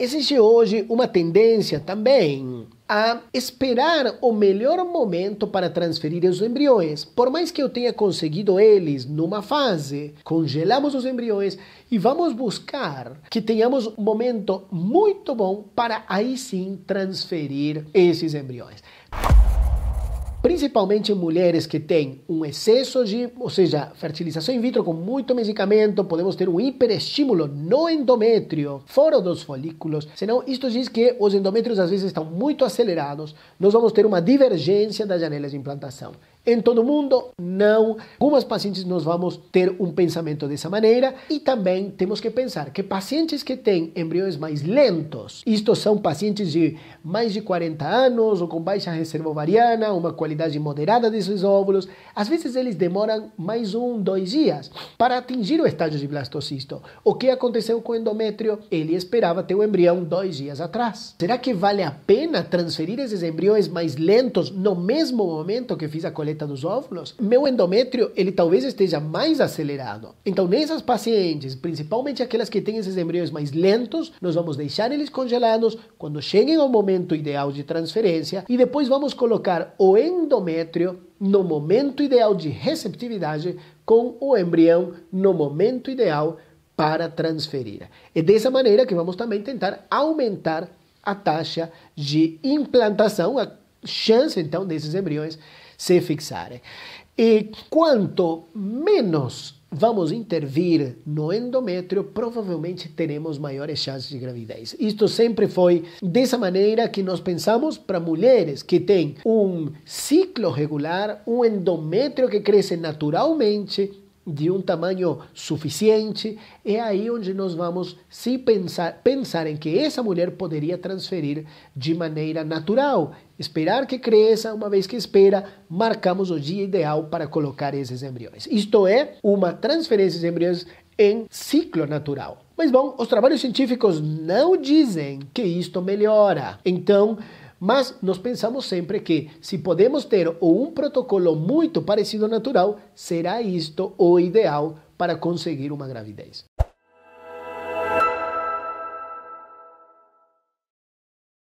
Existe hoje uma tendência também a esperar o melhor momento para transferir os embriões. Por mais que eu tenha conseguido eles numa fase, congelamos os embriões e vamos buscar que tenhamos um momento muito bom para aí sim transferir esses embriões principalmente em mulheres que têm um excesso de, ou seja, fertilização in vitro com muito medicamento, podemos ter um hiperestímulo no endométrio, fora dos folículos. Senão, isto diz que os endométrios às vezes estão muito acelerados, nós vamos ter uma divergência das janelas de implantação em todo mundo? Não. Algumas pacientes nós vamos ter um pensamento dessa maneira e também temos que pensar que pacientes que têm embriões mais lentos, isto são pacientes de mais de 40 anos ou com baixa reserva ovariana, uma qualidade moderada desses óvulos, às vezes eles demoram mais um, dois dias para atingir o estágio de blastocisto. O que aconteceu com o endométrio? Ele esperava ter o embrião dois dias atrás. Será que vale a pena transferir esses embriões mais lentos no mesmo momento que fiz a coleta? coleta dos óvulos, meu endométrio ele talvez esteja mais acelerado. Então, nessas pacientes, principalmente aquelas que têm esses embriões mais lentos, nós vamos deixar eles congelados quando cheguem ao momento ideal de transferência e depois vamos colocar o endométrio no momento ideal de receptividade com o embrião no momento ideal para transferir. É dessa maneira que vamos também tentar aumentar a taxa de implantação, a chance então desses embriões se fixarem. E quanto menos vamos intervir no endométrio, provavelmente teremos maiores chances de gravidez. Isto sempre foi dessa maneira que nós pensamos para mulheres que têm um ciclo regular, um endométrio que cresce naturalmente, de um tamanho suficiente, é aí onde nós vamos se pensar, pensar em que essa mulher poderia transferir de maneira natural, esperar que cresça, uma vez que espera, marcamos o dia ideal para colocar esses embriões. Isto é uma transferência de embriões em ciclo natural. Mas bom, os trabalhos científicos não dizem que isto melhora. Então, mas nós pensamos sempre que se podemos ter um protocolo muito parecido ao natural, será isto o ideal para conseguir uma gravidez.